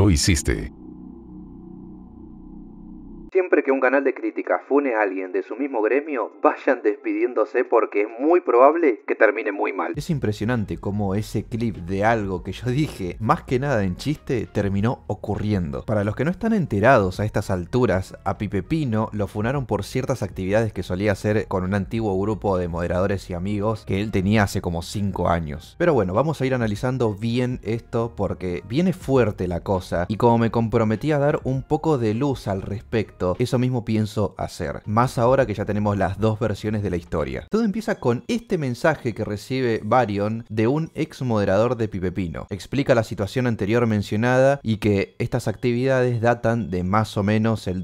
Lo hiciste que un canal de crítica fune a alguien de su mismo gremio, vayan despidiéndose porque es muy probable que termine muy mal. Es impresionante cómo ese clip de algo que yo dije, más que nada en chiste, terminó ocurriendo. Para los que no están enterados a estas alturas, a Pipe Pino lo funaron por ciertas actividades que solía hacer con un antiguo grupo de moderadores y amigos que él tenía hace como 5 años. Pero bueno, vamos a ir analizando bien esto porque viene fuerte la cosa y como me comprometí a dar un poco de luz al respecto, eso mismo pienso hacer. Más ahora que ya tenemos las dos versiones de la historia. Todo empieza con este mensaje que recibe Varion de un ex moderador de Pipepino. Explica la situación anterior mencionada y que estas actividades datan de más o menos el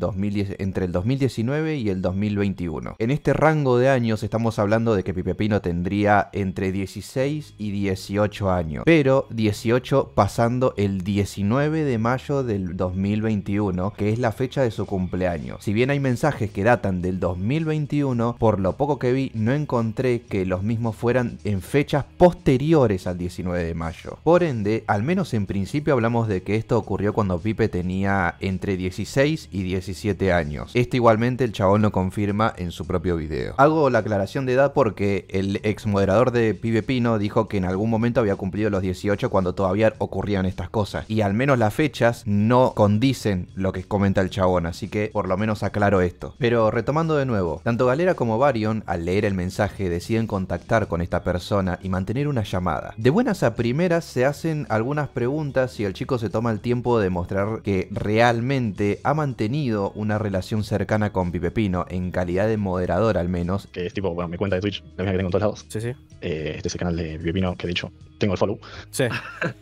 entre el 2019 y el 2021. En este rango de años estamos hablando de que Pipepino tendría entre 16 y 18 años, pero 18 pasando el 19 de mayo del 2021, que es la fecha de su cumpleaños. Si bien hay mensajes que datan del 2021, por lo poco que vi no encontré que los mismos fueran en fechas posteriores al 19 de mayo. Por ende, al menos en principio hablamos de que esto ocurrió cuando Pipe tenía entre 16 y 17 años. Esto igualmente el chabón lo confirma en su propio video. Hago la aclaración de edad porque el exmoderador de Pibe Pino dijo que en algún momento había cumplido los 18 cuando todavía ocurrían estas cosas. Y al menos las fechas no condicen lo que comenta el chabón. Así que por lo menos aclaro esto. Pero retomando de nuevo, tanto Galera como Varion, al leer el mensaje, deciden contactar con esta persona y mantener una llamada. De buenas a primeras se hacen algunas preguntas y el chico se toma el tiempo de mostrar que realmente ha mantenido una relación cercana con Pipepino, en calidad de moderador al menos. Que es tipo, bueno, mi cuenta de Twitch, la misma que tengo todos lados. Sí, sí. Eh, este canal de Pino, que de hecho tengo el follow. Sí.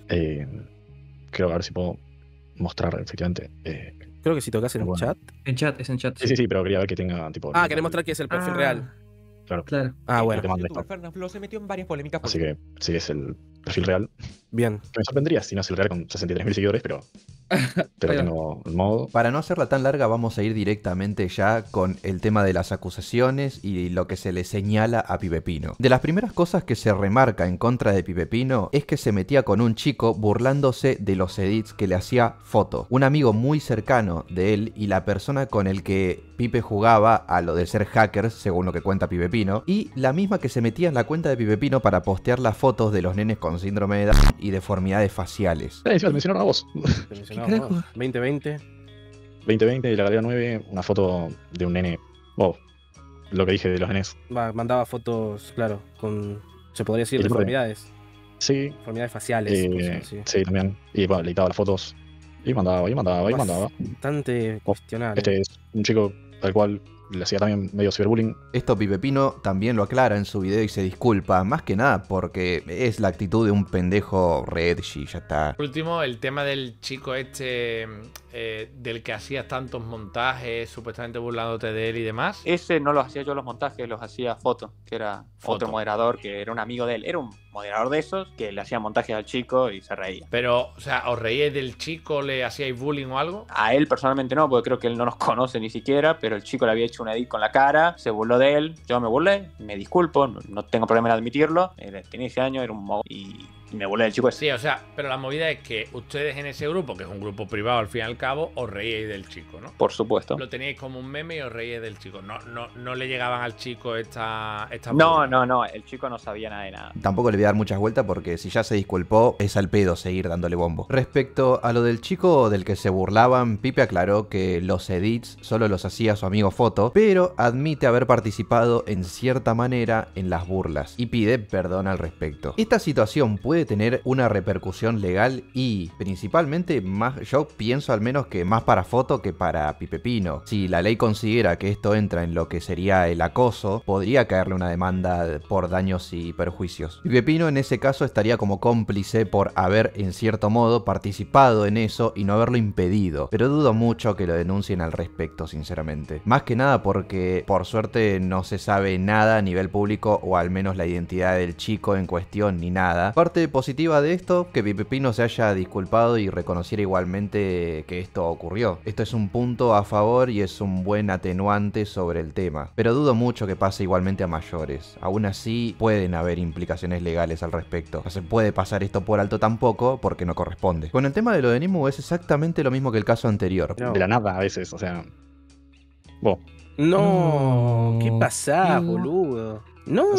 Eh, creo ver si puedo mostrar efectivamente eh, Creo que si tocas en el chat. En chat, es en chat. Sí, sí, sí, pero quería ver que tenga tipo. Ah, quería mostrar que es el perfil ah. real. Claro. claro. Ah, bueno. se metió en varias polémicas. Así que sí, es el perfil real. Bien. Me sorprendería si no el real con 63.000 seguidores, pero, pero tengo modo. Para no hacerla tan larga, vamos a ir directamente ya con el tema de las acusaciones y lo que se le señala a Pino. De las primeras cosas que se remarca en contra de Pino es que se metía con un chico burlándose de los edits que le hacía foto. Un amigo muy cercano de él y la persona con el que Pipe jugaba a lo de ser hackers, según lo que cuenta Pino, y la misma que se metía en la cuenta de Pino para postear las fotos de los nenes con síndrome de Down y deformidades faciales. Eh, sí, mencionaron a vos. Te 2020. 2020 y la galería 9, una foto de un nene. Lo que dije de los nenes. mandaba fotos, claro, con. Se podría decir deformidades. Sí. Deformidades faciales. Eh, sí. sí, también. Y bueno, editaba las fotos. Y mandaba, y mandaba, y mandaba. Bastante cuestionable. Este es un chico al cual le hacía también medio ciberbullying. Esto Pipe Pino también lo aclara en su video y se disculpa, más que nada porque es la actitud de un pendejo red y ya está. Por último, el tema del chico este eh, del que hacías tantos montajes, supuestamente burlándote de él y demás. Ese no lo hacía yo los montajes, los hacía Foto, que era Foto. otro moderador, que era un amigo de él. Era un moderador de esos que le hacía montajes al chico y se reía. Pero, o sea, ¿os reíais del chico? ¿Le hacíais bullying o algo? A él personalmente no, porque creo que él no nos conoce ni siquiera, pero el chico le había hecho una edit con la cara, se burló de él, yo me burlé, me disculpo, no, tengo problema en admitirlo, tenía ese año era un y me volé el chico Sí, o sea, pero la movida es que ustedes en ese grupo, que es un grupo privado al fin y al cabo, os reíais del chico, ¿no? Por supuesto. Lo teníais como un meme y os reíais del chico. No, no, no le llegaban al chico esta. esta no, no, no. El chico no sabía nada de nada. Tampoco le voy a dar muchas vueltas porque si ya se disculpó, es al pedo seguir dándole bombo. Respecto a lo del chico del que se burlaban, Pipe aclaró que los edits solo los hacía su amigo Foto, pero admite haber participado en cierta manera en las burlas y pide perdón al respecto. Esta situación puede puede tener una repercusión legal y principalmente más, yo pienso al menos que más para foto que para Pipepino. Si la ley considera que esto entra en lo que sería el acoso, podría caerle una demanda por daños y perjuicios. Pipepino en ese caso estaría como cómplice por haber en cierto modo participado en eso y no haberlo impedido, pero dudo mucho que lo denuncien al respecto, sinceramente. Más que nada porque por suerte no se sabe nada a nivel público o al menos la identidad del chico en cuestión ni nada. Aparte positiva de esto, que no se haya disculpado y reconociera igualmente que esto ocurrió. Esto es un punto a favor y es un buen atenuante sobre el tema. Pero dudo mucho que pase igualmente a mayores. Aún así, pueden haber implicaciones legales al respecto. No se puede pasar esto por alto tampoco porque no corresponde. Con el tema de lo de Nimu es exactamente lo mismo que el caso anterior. De la nada a veces, o sea... No, ¿qué pasa, boludo? No,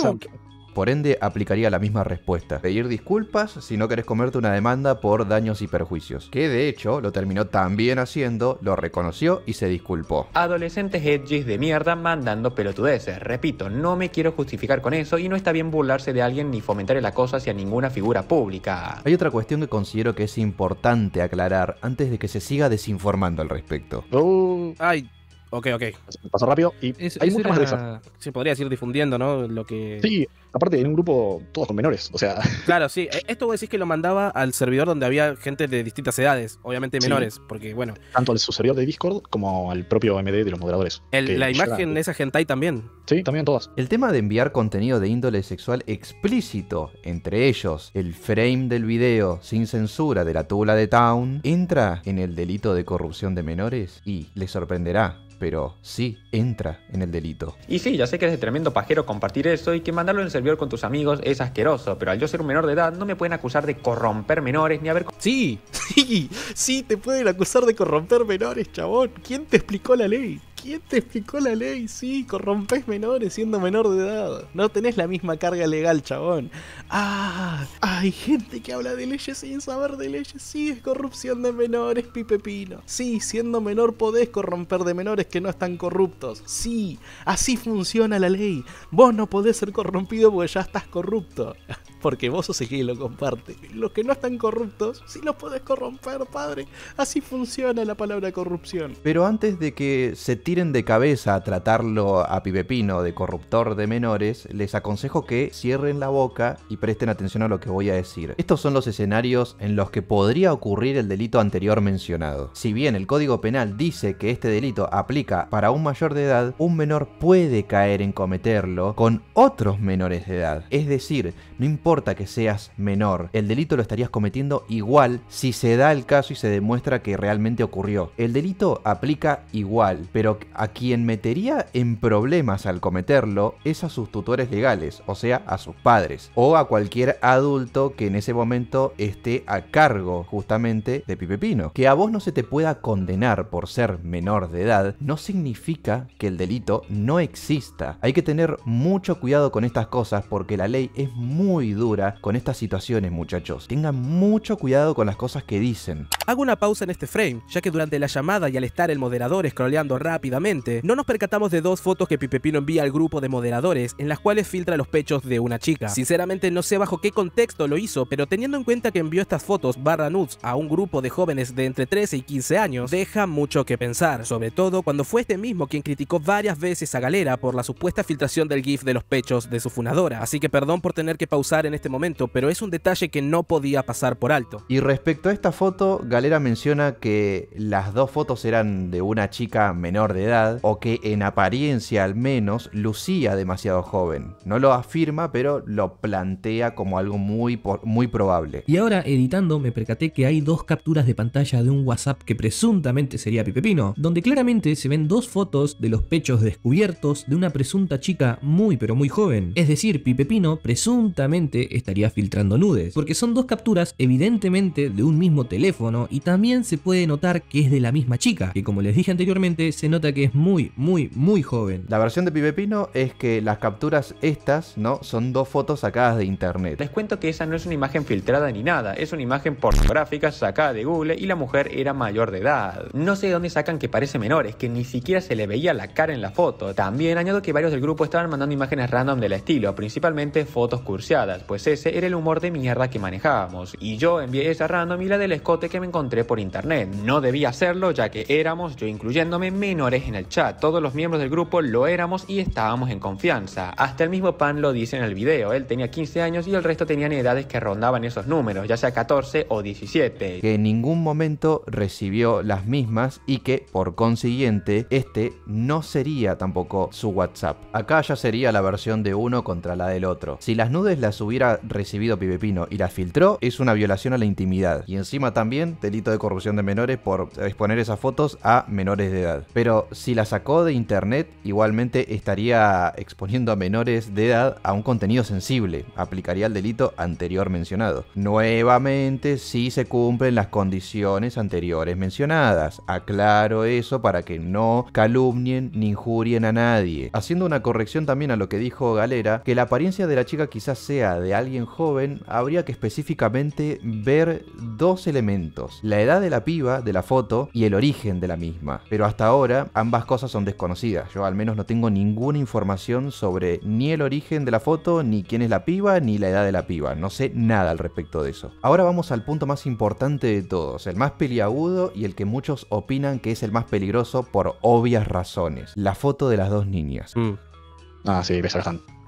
por ende, aplicaría la misma respuesta. Pedir disculpas si no querés comerte una demanda por daños y perjuicios. Que de hecho lo terminó también haciendo, lo reconoció y se disculpó. Adolescentes edgys de mierda mandando pelotudeces. Repito, no me quiero justificar con eso y no está bien burlarse de alguien ni fomentar el acoso hacia ninguna figura pública. Hay otra cuestión que considero que es importante aclarar antes de que se siga desinformando al respecto. Oh. ay, ok, ok. pasó rápido y hay mucho más de Se podría ir difundiendo, ¿no? Lo que... Sí, Aparte, en un grupo todos con menores, o sea. Claro, sí. E, esto vos decís que lo mandaba al servidor donde había gente de distintas edades, obviamente menores, porque bueno. Tanto al su servidor de Discord como al propio MD de los moderadores. la imagen de esa hentai también. Sí, también todas. El tema de enviar contenido de índole sexual explícito, entre ellos el frame del video sin censura de la tula de Town, entra en el delito de corrupción de menores y les sorprenderá pero sí entra en el delito. Y sí, ya sé que es de tremendo pajero compartir eso y que mandarlo en el con tus amigos es asqueroso, pero al yo ser un menor de edad no me pueden acusar de corromper menores ni haber... Sí, sí, sí, te pueden acusar de corromper menores, chabón. ¿Quién te explicó la ley? ¿Quién te explicó la ley? Sí, corrompes menores siendo menor de edad. No tenés la misma carga legal, chabón. Ah, hay gente que habla de leyes sin saber de leyes. Sí, es corrupción de menores, pipepino. Sí, siendo menor podés corromper de menores que no están corruptos. Sí, así funciona la ley. Vos no podés ser corrompido porque ya estás corrupto. porque vos sos el que lo comparte. Los que no están corruptos, sí los puedes corromper, padre. Así funciona la palabra corrupción. Pero antes de que se tiren de cabeza a tratarlo a Pipepino de corruptor de menores, les aconsejo que cierren la boca y presten atención a lo que voy a decir. Estos son los escenarios en los que podría ocurrir el delito anterior mencionado. Si bien el Código Penal dice que este delito aplica para un mayor de edad, un menor puede caer en cometerlo con otros menores de edad. Es decir, no importa que seas menor, el delito lo estarías cometiendo igual si se da el caso y se demuestra que realmente ocurrió. El delito aplica igual, pero a quien metería en problemas al cometerlo es a sus tutores legales, o sea, a sus padres, o a cualquier adulto que en ese momento esté a cargo justamente de Pipepino. Que a vos no se te pueda condenar por ser menor de edad no significa que el delito no exista. Hay que tener mucho cuidado con estas cosas porque la ley es muy dura con estas situaciones, muchachos. Tengan mucho cuidado con las cosas que dicen. Hago una pausa en este frame, ya que durante la llamada y al estar el moderador scrolleando rápidamente, no nos percatamos de dos fotos que Pipepino envía al grupo de moderadores en las cuales filtra los pechos de una chica. Sinceramente no sé bajo qué contexto lo hizo, pero teniendo en cuenta que envió estas fotos barra nudes a un grupo de jóvenes de entre 13 y 15 años, deja mucho que pensar, sobre todo cuando fue este mismo quien criticó varias veces a Galera por la supuesta filtración del GIF de los pechos de su funadora. Así que perdón por tener que pausar en este momento, pero es un detalle que no podía pasar por alto. Y respecto a esta foto, Galera menciona que las dos fotos eran de una chica menor de edad, o que en apariencia al menos lucía demasiado joven. No lo afirma, pero lo plantea como algo muy, muy probable. Y ahora, editando, me percaté que hay dos capturas de pantalla de un WhatsApp que presuntamente sería Pipepino, donde claramente se ven dos fotos de los pechos descubiertos de una presunta chica muy pero muy joven. Es decir, Pipepino presuntamente estaría filtrando nudes, porque son dos capturas evidentemente de un mismo teléfono y también se puede notar que es de la misma chica, que como les dije anteriormente se nota que es muy, muy, muy joven. La versión de Pino es que las capturas estas, ¿no? Son dos fotos sacadas de internet. Les cuento que esa no es una imagen filtrada ni nada, es una imagen pornográfica sacada de Google y la mujer era mayor de edad. No sé de dónde sacan que parece menor, es que ni siquiera se le veía la cara en la foto. También añado que varios del grupo estaban mandando imágenes random del estilo, principalmente fotos cursiadas pues ese era el humor de mierda que manejábamos, y yo envié esa random y la del escote que me encontré por internet. No debía hacerlo, ya que éramos, yo incluyéndome, menores en el chat. Todos los miembros del grupo lo éramos y estábamos en confianza. Hasta el mismo Pan lo dice en el video, él tenía 15 años y el resto tenían edades que rondaban esos números, ya sea 14 o 17. Que en ningún momento recibió las mismas y que, por consiguiente, este no sería tampoco su WhatsApp. Acá ya sería la versión de uno contra la del otro. Si las nudes las subía recibido pibepino y la filtró, es una violación a la intimidad. Y encima también delito de corrupción de menores por exponer esas fotos a menores de edad. Pero si la sacó de internet, igualmente estaría exponiendo a menores de edad a un contenido sensible. Aplicaría el delito anterior mencionado. Nuevamente, si se cumplen las condiciones anteriores mencionadas. Aclaro eso para que no calumnien ni injurien a nadie. Haciendo una corrección también a lo que dijo Galera, que la apariencia de la chica quizás sea de de alguien joven, habría que específicamente ver dos elementos, la edad de la piba de la foto y el origen de la misma. Pero hasta ahora ambas cosas son desconocidas, yo al menos no tengo ninguna información sobre ni el origen de la foto, ni quién es la piba, ni la edad de la piba, no sé nada al respecto de eso. Ahora vamos al punto más importante de todos, el más peliagudo y el que muchos opinan que es el más peligroso por obvias razones, la foto de las dos niñas. Mm. Ah, sí,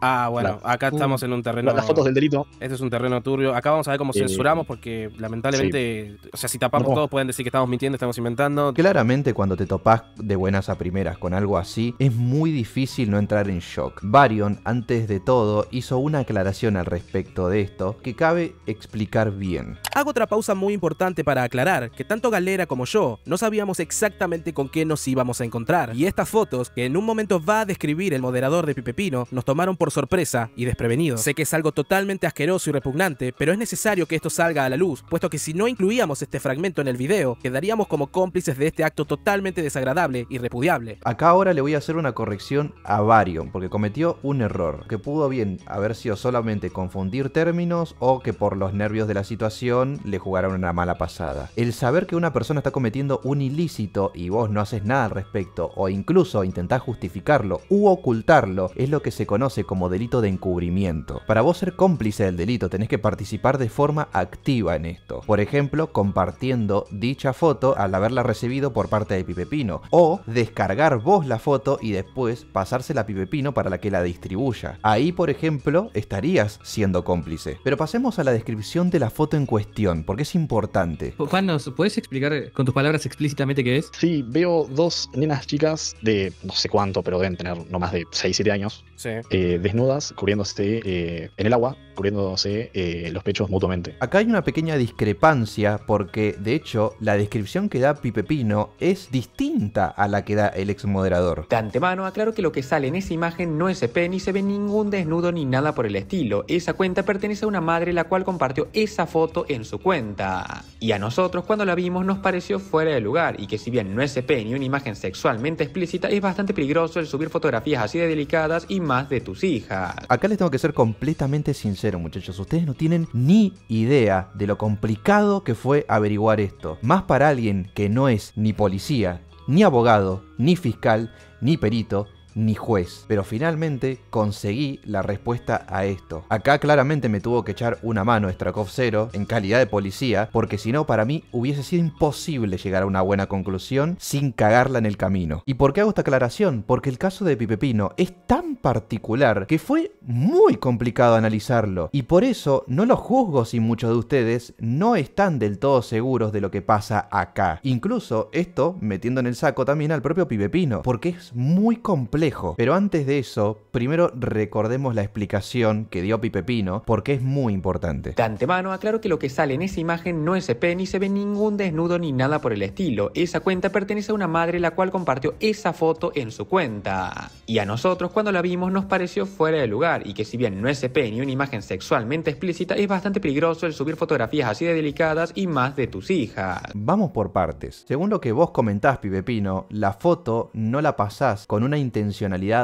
Ah, bueno, acá estamos en un terreno. Las fotos del delito. Este es un terreno turbio. Acá vamos a ver cómo eh, censuramos, porque lamentablemente, o sea, si tapamos todos, todo, pueden decir que estamos mintiendo, estamos inventando. Claramente, cuando te topás de buenas a primeras con algo así, es muy difícil no entrar en shock. Varion, antes de todo, hizo una aclaración al respecto de esto que cabe explicar bien. Hago otra pausa muy importante para aclarar que tanto Galera como yo no sabíamos exactamente con qué nos íbamos a encontrar. Y estas fotos, que en un momento va a describir el moderador de Pipepino, nos tomaron por por sorpresa y desprevenido. Sé que es algo totalmente asqueroso y repugnante, pero es necesario que esto salga a la luz, puesto que si no incluíamos este fragmento en el video, quedaríamos como cómplices de este acto totalmente desagradable y repudiable. Acá ahora le voy a hacer una corrección a Varion, porque cometió un error, que pudo bien haber sido solamente confundir términos o que por los nervios de la situación le jugaron una mala pasada. El saber que una persona está cometiendo un ilícito y vos no haces nada al respecto, o incluso intentás justificarlo u ocultarlo, es lo que se conoce como como delito de encubrimiento. Para vos ser cómplice del delito tenés que participar de forma activa en esto. Por ejemplo, compartiendo dicha foto al haberla recibido por parte de Pipepino. O descargar vos la foto y después pasársela a Pipepino para la que la distribuya. Ahí, por ejemplo, estarías siendo cómplice. Pero pasemos a la descripción de la foto en cuestión, porque es importante. Juan, ¿nos puedes explicar eh, con tus palabras explícitamente qué es? Sí, veo dos nenas chicas de no sé cuánto, pero deben tener no más de 6, 7 años, eh, desnudas, cubriéndose eh, en el agua, cubriéndose eh, los pechos mutuamente. Acá hay una pequeña discrepancia porque, de hecho, la descripción que da Pipe Pino es distinta a la que da el exmoderador. De antemano aclaro que lo que sale en esa imagen no es CP ni se ve ningún desnudo ni nada por el estilo. Esa cuenta pertenece a una madre la cual compartió esa foto en su cuenta. Y a nosotros cuando la vimos nos pareció fuera de lugar y que si bien no es CP ni una imagen sexualmente explícita es bastante peligroso el subir fotografías así de delicadas y más de tus hijas. Acá les tengo que ser completamente sincero muchachos. Ustedes no tienen ni idea de lo complicado que fue averiguar esto. Más para alguien que no es ni policía, ni abogado, ni fiscal, ni perito, ni juez. Pero finalmente conseguí la respuesta a esto. Acá claramente me tuvo que echar una mano Strakov en calidad de policía, porque si no para mí hubiese sido imposible llegar a una buena conclusión sin cagarla en el camino. ¿Y por qué hago esta aclaración? Porque el caso de Pipepino es tan particular que fue muy complicado analizarlo. Y por eso no lo juzgo si muchos de ustedes no están del todo seguros de lo que pasa acá. Incluso esto metiendo en el saco también al propio Pipepino, porque es muy complejo pero antes de eso, primero recordemos la explicación que dio Pipe Pino, porque es muy importante. De antemano, aclaro que lo que sale en esa imagen no es EP, ni se ve ningún desnudo ni nada por el estilo. Esa cuenta pertenece a una madre la cual compartió esa foto en su cuenta. Y a nosotros, cuando la vimos, nos pareció fuera de lugar, y que si bien no es EP ni una imagen sexualmente explícita, es bastante peligroso el subir fotografías así de delicadas y más de tus hijas. Vamos por partes. Según lo que vos comentás, Pipe Pino, la foto no la pasás con una intención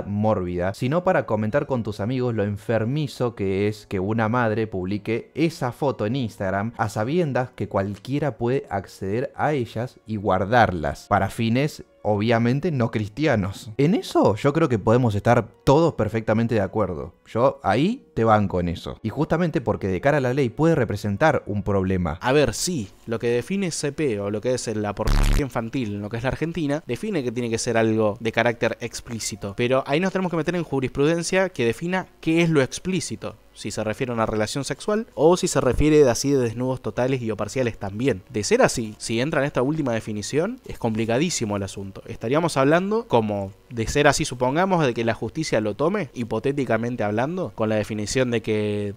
mórbida, sino para comentar con tus amigos lo enfermizo que es que una madre publique esa foto en Instagram a sabiendas que cualquiera puede acceder a ellas y guardarlas para fines obviamente no cristianos. En eso yo creo que podemos estar todos perfectamente de acuerdo. Yo ahí te banco en eso. Y justamente porque de cara a la ley puede representar un problema. A ver, sí, lo que define CP o lo que es la pornografía infantil en lo que es la Argentina, define que tiene que ser algo de carácter explícito. Pero ahí nos tenemos que meter en jurisprudencia que defina qué es lo explícito si se refiere a una relación sexual o si se refiere de así de desnudos totales y o parciales también. De ser así, si entra en esta última definición, es complicadísimo el asunto. Estaríamos hablando como de ser así, supongamos, de que la justicia lo tome, hipotéticamente hablando, con la definición de que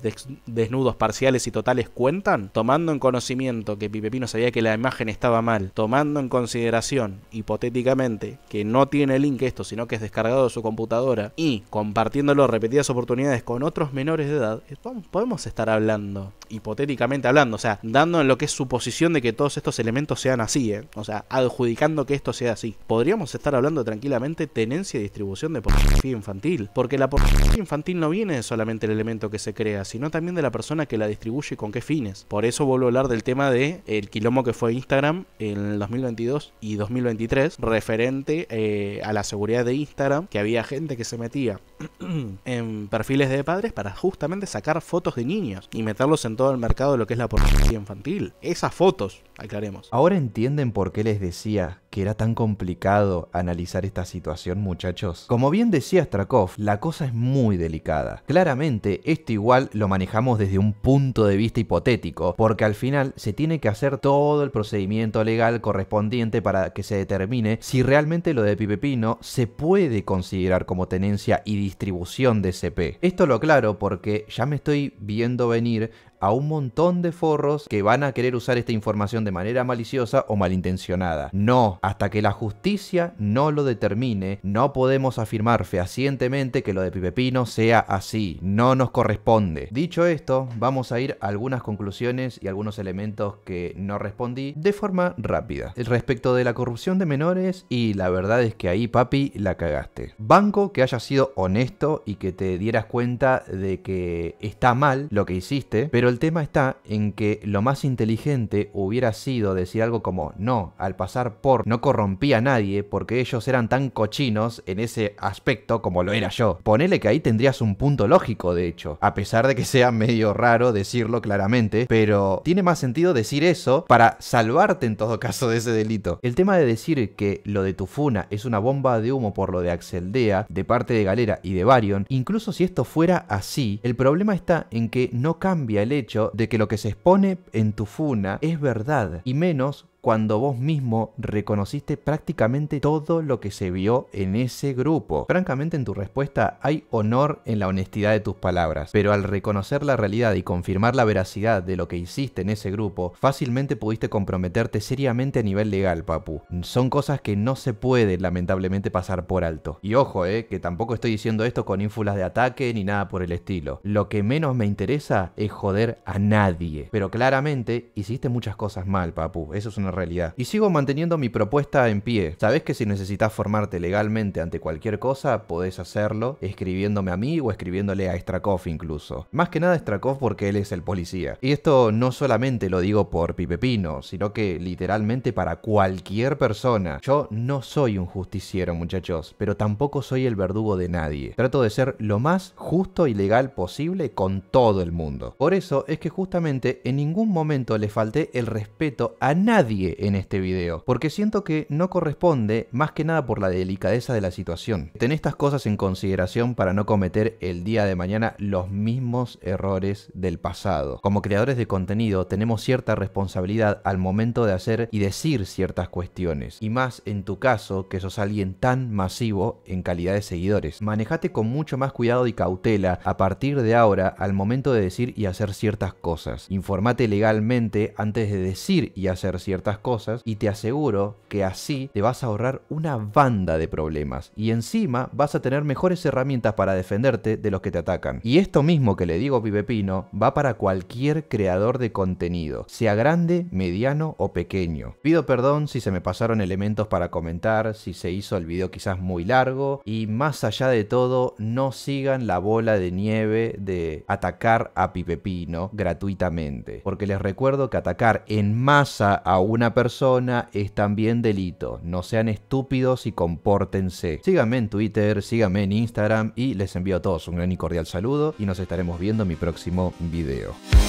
desnudos parciales y totales cuentan, tomando en conocimiento que Pipepino sabía que la imagen estaba mal, tomando en consideración, hipotéticamente, que no tiene link esto, sino que es descargado de su computadora, y compartiéndolo repetidas oportunidades con otros menores de edad, eh, podemos estar hablando, hipotéticamente hablando, o sea, dando en lo que es suposición de que todos estos elementos sean así, eh, o sea, adjudicando que esto sea así. Podríamos estar hablando tranquilamente, y distribución de pornografía infantil, porque la pornografía infantil no viene solamente el elemento que se crea, sino también de la persona que la distribuye y con qué fines. Por eso vuelvo a hablar del tema de el quilombo que fue Instagram en el 2022 y 2023 referente eh, a la seguridad de Instagram, que había gente que se metía en perfiles de padres para justamente sacar fotos de niños y meterlos en todo el mercado de lo que es la pornografía infantil. Esas fotos, aclaremos. Ahora entienden por qué les decía era tan complicado analizar esta situación, muchachos? Como bien decía Strakov, la cosa es muy delicada. Claramente, esto igual lo manejamos desde un punto de vista hipotético, porque al final se tiene que hacer todo el procedimiento legal correspondiente para que se determine si realmente lo de Pipepino se puede considerar como tenencia y distribución de CP. Esto lo claro porque ya me estoy viendo venir un montón de forros que van a querer usar esta información de manera maliciosa o malintencionada. No, hasta que la justicia no lo determine, no podemos afirmar fehacientemente que lo de Pipepino sea así. No nos corresponde. Dicho esto, vamos a ir a algunas conclusiones y algunos elementos que no respondí de forma rápida. el Respecto de la corrupción de menores, y la verdad es que ahí, papi, la cagaste. Banco que haya sido honesto y que te dieras cuenta de que está mal lo que hiciste, pero el el tema está en que lo más inteligente hubiera sido decir algo como, no, al pasar por no corrompía a nadie porque ellos eran tan cochinos en ese aspecto como lo era yo. Ponele que ahí tendrías un punto lógico, de hecho, a pesar de que sea medio raro decirlo claramente, pero tiene más sentido decir eso para salvarte en todo caso de ese delito. El tema de decir que lo de Tufuna es una bomba de humo por lo de Axeldea, de parte de Galera y de Varion, incluso si esto fuera así, el problema está en que no cambia el hecho de que lo que se expone en tu funa es verdad y menos cuando vos mismo reconociste prácticamente todo lo que se vio en ese grupo. Francamente en tu respuesta hay honor en la honestidad de tus palabras, pero al reconocer la realidad y confirmar la veracidad de lo que hiciste en ese grupo, fácilmente pudiste comprometerte seriamente a nivel legal, papu. Son cosas que no se puede lamentablemente pasar por alto. Y ojo, eh, que tampoco estoy diciendo esto con ínfulas de ataque ni nada por el estilo. Lo que menos me interesa es joder a nadie. Pero claramente hiciste muchas cosas mal, papu. Eso es una realidad. Y sigo manteniendo mi propuesta en pie. Sabes que si necesitas formarte legalmente ante cualquier cosa, podés hacerlo escribiéndome a mí o escribiéndole a Strakov incluso. Más que nada a Strakov porque él es el policía. Y esto no solamente lo digo por Pipepino, sino que literalmente para cualquier persona. Yo no soy un justiciero, muchachos, pero tampoco soy el verdugo de nadie. Trato de ser lo más justo y legal posible con todo el mundo. Por eso es que justamente en ningún momento le falté el respeto a nadie en este video, porque siento que no corresponde más que nada por la delicadeza de la situación. Ten estas cosas en consideración para no cometer el día de mañana los mismos errores del pasado. Como creadores de contenido tenemos cierta responsabilidad al momento de hacer y decir ciertas cuestiones, y más en tu caso que sos alguien tan masivo en calidad de seguidores. Manejate con mucho más cuidado y cautela a partir de ahora al momento de decir y hacer ciertas cosas. Informate legalmente antes de decir y hacer ciertas cosas y te aseguro que así te vas a ahorrar una banda de problemas y encima vas a tener mejores herramientas para defenderte de los que te atacan. Y esto mismo que le digo Pipepino va para cualquier creador de contenido, sea grande, mediano o pequeño. Pido perdón si se me pasaron elementos para comentar, si se hizo el video quizás muy largo y más allá de todo no sigan la bola de nieve de atacar a Pipepino gratuitamente, porque les recuerdo que atacar en masa a un una persona es también delito. No sean estúpidos y compórtense. Síganme en Twitter, síganme en Instagram y les envío a todos un gran y cordial saludo y nos estaremos viendo en mi próximo video.